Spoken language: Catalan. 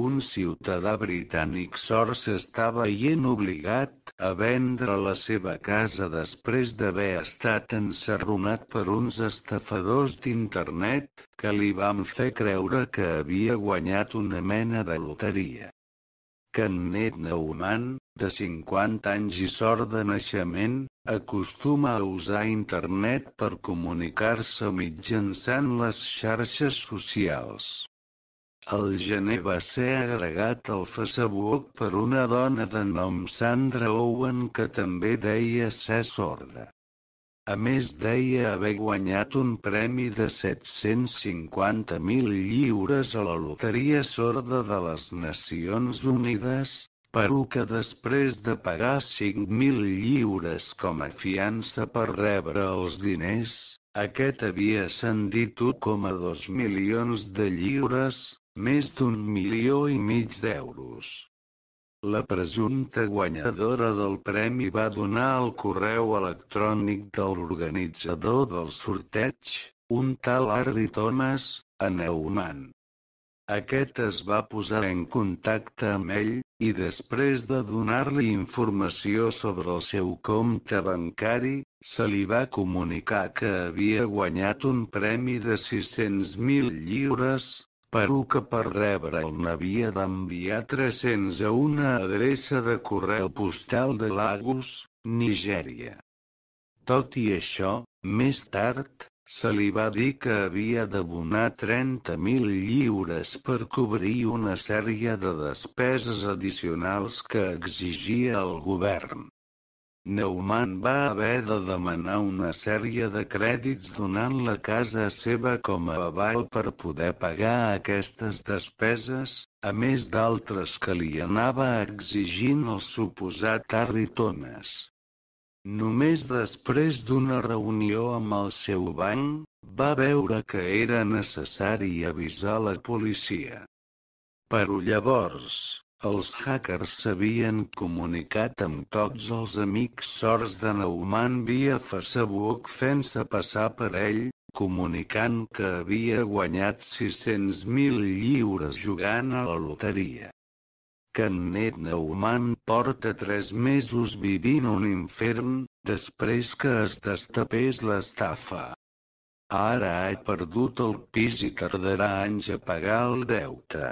un ciutadà britànic sort s'estava veient obligat a vendre la seva casa després d'haver estat encerronat per uns estafadors d'internet que li van fer creure que havia guanyat una mena de loteria. Kenneth Neumann, de 50 anys i sort de naixement, acostuma a usar internet per comunicar-se mitjançant les xarxes socials. Al gener va ser agregat al Facebook per una dona de nom Sandra Owen que també deia ser sorda. A més deia haver guanyat un premi de 750.000 lliures a la Loteria Sorda de les Nacions Unides, però que després de pagar 5.000 lliures com a fiança per rebre els diners, aquest havia ascendit 1,2 milions de lliures, més d'un milió i mig d'euros. La presumpta guanyadora del premi va donar el correu electrònic de l'organitzador del sorteig, un tal Harry Thomas, a Neumann. Aquest es va posar en contacte amb ell, i després de donar-li informació sobre el seu compte bancari, se li va comunicar que havia guanyat un premi de 600.000 lliures, que per rebre el n'havia d'enviar 300 a una adreça de correu postal de Lagos, Nigèria. Tot i això, més tard, se li va dir que havia d'abonar 30.000 lliures per cobrir una sèrie de despeses addicionals que exigia el govern. Neumann va haver de demanar una sèrie de crèdits donant la casa seva com a aval per poder pagar aquestes despeses, a més d'altres que li anava exigint el suposat Harry Thomas. Només després d'una reunió amb el seu banc, va veure que era necessari avisar la policia. Però llavors, els hackers s'havien comunicat amb tots els amics sorts de Neumann via Facebook fent-se passar per ell, comunicant que havia guanyat 600.000 lliures jugant a la loteria. Canet Neumann porta tres mesos vivint un infern, després que es destapés l'estafa. Ara ha perdut el pis i tardarà anys a pagar el deute.